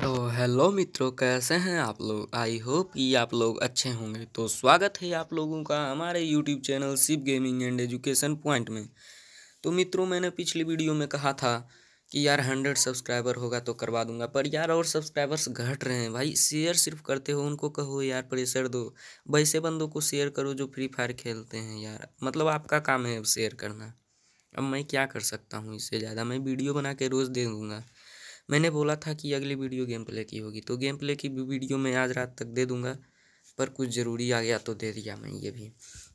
तो हेलो मित्रों कैसे हैं आप लोग आई होप कि आप लोग अच्छे होंगे तो स्वागत है आप लोगों का हमारे YouTube channel Shiv gaming and education point में तो मित्रों मैंने पिछली वीडियो में कहा था कि यार हंड्रेड सब्सक्राइबर होगा तो करवा दूंगा पर यार और सब्सक्राइबर्स घट रहे हैं भाई शेयर सिर्फ करते हो उनको कहो यार प्रेशर दो वैसे बंदों को शेयर करो जो फ्री फायर खेलते हैं यार मतलब आपका काम है शेयर करना अब मैं क्या कर सकता हूँ इससे ज़्यादा मैं वीडियो बना के रोज़ दे दूँगा मैंने बोला था कि अगली वीडियो गेम प्ले की होगी तो गेम प्ले की वीडियो मैं आज रात तक दे दूंगा पर कुछ ज़रूरी आ गया तो दे दिया मैं ये भी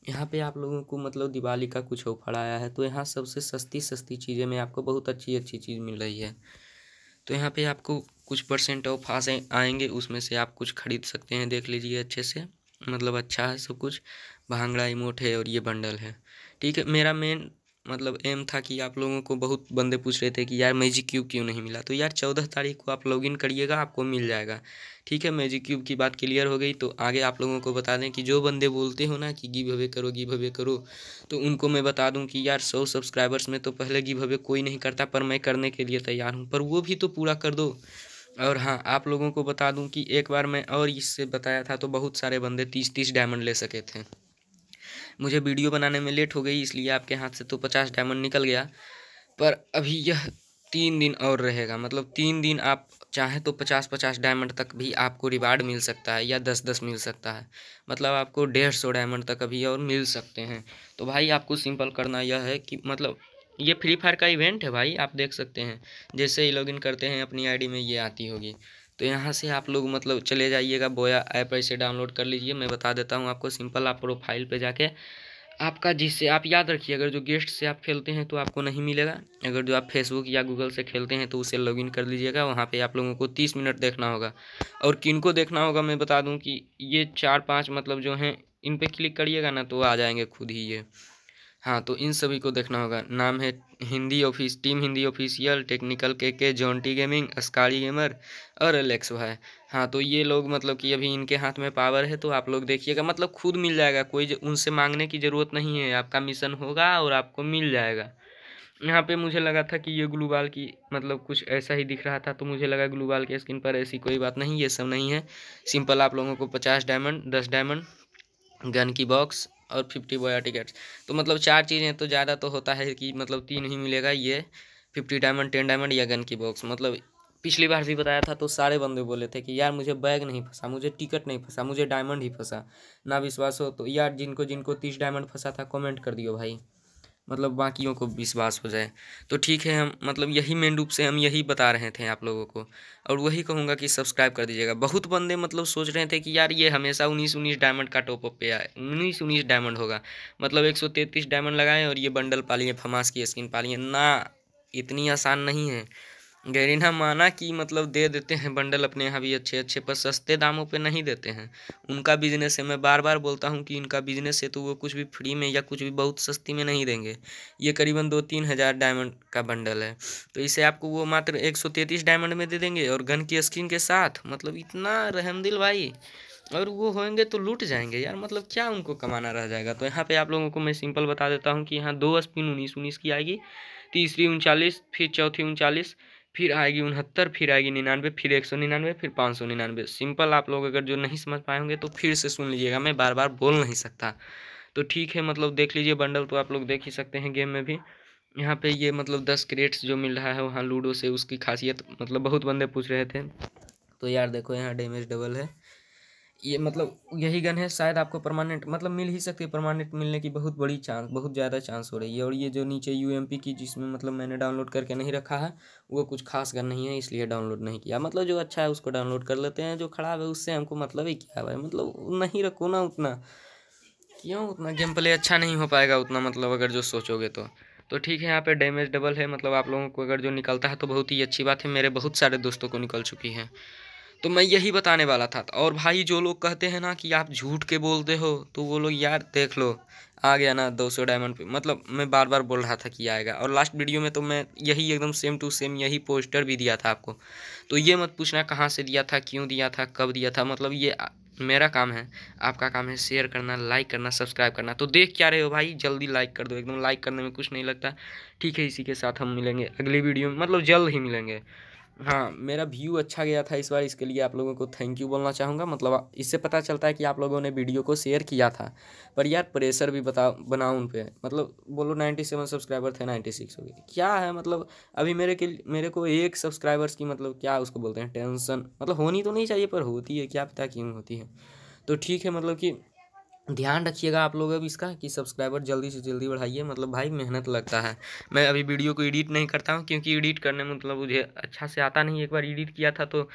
यहाँ पे आप लोगों को मतलब दिवाली का कुछ ऑफर आया है तो यहाँ सबसे सस्ती सस्ती चीज़ें में आपको बहुत अच्छी अच्छी चीज़ मिल रही है तो यहाँ पे आपको कुछ परसेंट ऑफ आ आएंगे उसमें से आप कुछ खरीद सकते हैं देख लीजिए अच्छे से मतलब अच्छा है सब कुछ भांगड़ा इमोट है और ये बंडल है ठीक है मेरा मेन मतलब एम था कि आप लोगों को बहुत बंदे पूछ रहे थे कि यार मैजिक क्यूब क्यों नहीं मिला तो यार चौदह तारीख को आप लॉगिन करिएगा आपको मिल जाएगा ठीक है मैजिक क्यूब की बात क्लियर हो गई तो आगे आप लोगों को बता दें कि जो बंदे बोलते हो ना कि गी भवे करो गी भवे करो तो उनको मैं बता दूं कि यार सौ सब्सक्राइबर्स में तो पहले गी भवे कोई नहीं करता पर मैं करने के लिए तैयार हूँ पर वो भी तो पूरा कर दो और हाँ आप लोगों को बता दूँ कि एक बार मैं और इससे बताया था तो बहुत सारे बंदे तीस तीस डायमंड ले सके थे मुझे वीडियो बनाने में लेट हो गई इसलिए आपके हाथ से तो पचास डायमंड निकल गया पर अभी यह तीन दिन और रहेगा मतलब तीन दिन आप चाहें तो पचास पचास डायमंड तक भी आपको रिवार्ड मिल सकता है या दस दस मिल सकता है मतलब आपको डेढ़ सौ डायमंड तक अभी और मिल सकते हैं तो भाई आपको सिंपल करना यह है कि मतलब ये फ्री फायर का इवेंट है भाई आप देख सकते हैं जैसे ही लॉगिन करते हैं अपनी आईडी में ये आती होगी तो यहाँ से आप लोग मतलब चले जाइएगा बोया ऐप ऐसे डाउनलोड कर लीजिए मैं बता देता हूँ आपको सिंपल आप प्रोफाइल पे जाके आपका जिससे आप याद रखिए अगर जो गेस्ट से आप खेलते हैं तो आपको नहीं मिलेगा अगर जो आप फेसबुक या गूगल से खेलते हैं तो उसे लॉगिन कर लीजिएगा वहाँ पे आप लोगों को तीस मिनट देखना होगा और किन को देखना होगा मैं बता दूँ कि ये चार पाँच मतलब जो हैं इन पर क्लिक करिएगा ना तो आ जाएंगे खुद ही ये हाँ तो इन सभी को देखना होगा नाम है Hindi office team Hindi official technical के के जॉन्टी गेमिंग अस्कारी गेमर और एलेक्स भाई हाँ तो ये लोग मतलब कि अभी इनके हाथ में पावर है तो आप लोग देखिएगा मतलब खुद मिल जाएगा कोई उनसे मांगने की ज़रूरत नहीं है आपका मिशन होगा और आपको मिल जाएगा यहाँ पे मुझे लगा था कि ये ग्लूबाल की मतलब कुछ ऐसा ही दिख रहा था तो मुझे लगा ग्लूबाल के स्किन पर ऐसी कोई बात नहीं ये सब नहीं है सिंपल आप लोगों को पचास डायमंड दस डायमंड गन की बॉक्स और फिफ्टी टिकट्स तो मतलब चार चीज़ें तो ज़्यादा तो होता है कि मतलब तीन ही मिलेगा ये फिफ्टी डायमंड टेन डायमंड या गन की बॉक्स मतलब पिछली बार भी बताया था तो सारे बंदे बोले थे कि यार मुझे बैग नहीं फंसा मुझे टिकट नहीं फंसा मुझे डायमंड ही फंसा ना विश्वास हो तो यार जिनको जिनको तीस डायमंड फंसा था कमेंट कर दियो भाई मतलब बाकियों को विश्वास हो जाए तो ठीक है हम मतलब यही मेन रूप से हम यही बता रहे थे आप लोगों को और वही कहूँगा कि सब्सक्राइब कर दीजिएगा बहुत बंदे मतलब सोच रहे थे कि यार ये हमेशा उन्नीस उन्नीस डायमंड का टॉपअप पे आए उन्नीस उन्नीस डायमंड होगा मतलब एक सौ तैंतीस डायमंड लगाएं और ये बंडल पालिए फमास की स्किन पालिए ना इतनी आसान नहीं है गैरिना माना कि मतलब दे देते हैं बंडल अपने यहाँ भी अच्छे अच्छे पर सस्ते दामों पे नहीं देते हैं उनका बिजनेस है मैं बार बार बोलता हूँ कि इनका बिजनेस है तो वो कुछ भी फ्री में या कुछ भी बहुत सस्ती में नहीं देंगे ये करीबन दो तीन हज़ार डायमंड का बंडल है तो इसे आपको वो मात्र एक सौ तैंतीस डायमंड में दे देंगे और गन की स्किन के साथ मतलब इतना रहमदिल भाई और वो होंगे तो लूट जाएंगे यार मतलब क्या उनको कमाना रह जाएगा तो यहाँ पे आप लोगों को मैं सिंपल बता देता हूँ कि यहाँ दो स्पिन उन्नीस उन्नीस की आएगी तीसरी उनचालीस फिर चौथी उनचालीस फिर आएगी उनहत्तर फिर आएगी निन्यानवे फिर एक सौ निन्यानवे फिर पाँच सौ निन्यानवे सिंपल आप लोग अगर जो नहीं समझ पाए होंगे तो फिर से सुन लीजिएगा मैं बार बार बोल नहीं सकता तो ठीक है मतलब देख लीजिए बंडल तो आप लोग देख ही सकते हैं गेम में भी यहाँ पे ये मतलब दस क्रेट्स जो मिल रहा है वहाँ लूडो से उसकी खासियत मतलब बहुत बंदे पूछ रहे थे तो यार देखो यहाँ डैमेज डबल है ये मतलब यही गन है शायद आपको परमानेंट मतलब मिल ही सकती है परमानेंट मिलने की बहुत बड़ी चांस बहुत ज़्यादा चांस हो रही है और ये जो नीचे यू की जिसमें मतलब मैंने डाउनलोड करके नहीं रखा है वो कुछ खास गन नहीं है इसलिए डाउनलोड नहीं किया मतलब जो अच्छा है उसको डाउनलोड कर लेते हैं जो खराब है उससे हमको मतलब ही क्या है मतलब नहीं रखो ना उतना क्यों उतना गेम प्ले अच्छा नहीं हो पाएगा उतना मतलब अगर जो सोचोगे तो तो ठीक है यहाँ पे डैमेज डबल है मतलब आप लोगों को अगर जो निकलता है तो बहुत ही अच्छी बात है मेरे बहुत सारे दोस्तों को निकल चुकी है तो मैं यही बताने वाला था और भाई जो लोग कहते हैं ना कि आप झूठ के बोलते हो तो वो लोग यार देख लो आ गया ना दो सौ डायमंड पे मतलब मैं बार बार बोल रहा था कि आएगा और लास्ट वीडियो में तो मैं यही एकदम सेम टू सेम यही पोस्टर भी दिया था आपको तो ये मत पूछना कहाँ से दिया था क्यों दिया था कब दिया था मतलब ये मेरा काम है आपका काम है शेयर करना लाइक करना सब्सक्राइब करना तो देख क्या रहे हो भाई जल्दी लाइक कर दो एकदम लाइक करने में कुछ नहीं लगता ठीक है इसी के साथ हम मिलेंगे अगली वीडियो में मतलब जल्द ही मिलेंगे हाँ मेरा व्यू अच्छा गया था इस बार इसके लिए आप लोगों को थैंक यू बोलना चाहूँगा मतलब इससे पता चलता है कि आप लोगों ने वीडियो को शेयर किया था पर यार प्रेशर भी बता बना उन पर मतलब बोलो नाइन्टी सेवन सब्सक्राइबर थे नाइन्टी सिक्स हो गए क्या है मतलब अभी मेरे के मेरे को एक सब्सक्राइबर्स की मतलब क्या उसको बोलते हैं टेंशन मतलब होनी तो नहीं चाहिए पर होती है क्या पता क्यों होती है तो ठीक है मतलब कि ध्यान रखिएगा आप लोग अब इसका कि सब्सक्राइबर जल्दी से जल्दी बढ़ाइए मतलब भाई मेहनत लगता है मैं अभी वीडियो को एडिट नहीं करता हूँ क्योंकि एडिट करने में मतलब मुझे अच्छा से आता नहीं एक बार एडिट किया था तो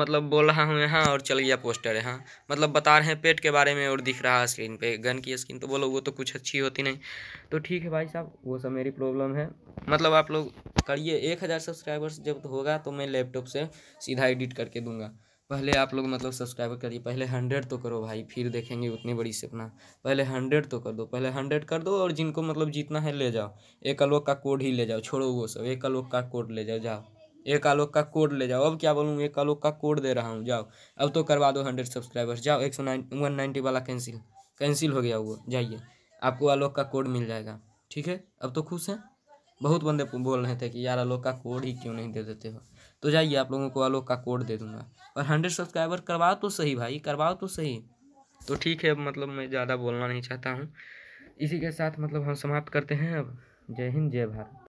मतलब बोल रहा हूँ यहाँ और चल गया पोस्टर यहाँ मतलब बता रहे हैं पेट के बारे में और दिख रहा है स्क्रीन पर गन की स्क्रीन तो बोलो वो तो कुछ अच्छी होती नहीं तो ठीक है भाई साहब वो सब मेरी प्रॉब्लम है मतलब आप लोग करिए एक हज़ार सब्सक्राइबर्स जब होगा तो मैं लैपटॉप से सीधा एडिट करके दूँगा पहले आप लोग मतलब सब्सक्राइब करिए पहले हंड्रेड तो करो भाई फिर देखेंगे उतनी बड़ी से अपना पहले हंड्रेड तो कर दो पहले हंड्रेड कर दो और जिनको मतलब जीतना है ले जाओ एक आलोक का कोड ही ले जाओ छोड़ो वो सब एक आलोक का कोड ले जाओ जाओ एक आलोक का कोड ले जाओ अब क्या बोलूँ एक आलोक का कोड दे रहा हूँ जाओ अब तो करवा दो हंड्रेड सब्सक्राइबर्स जाओ एक सौ नाइन वन नाइन्टी वाला कैंसिल कैंसिल हो गया वो जाइए आपको आलोक का कोड मिल जाएगा ठीक है अब तो खुश हैं बहुत बंदे बोल रहे थे कि यार आलोक का कोड ही क्यों नहीं दे देते हो तो जाइए आप लोगों को वालों का कोड दे दूंगा और हंड्रेड सब्सक्राइबर करवाओ तो सही भाई करवाओ तो सही तो ठीक है अब मतलब मैं ज़्यादा बोलना नहीं चाहता हूँ इसी के साथ मतलब हम समाप्त करते हैं अब जय हिंद जय भारत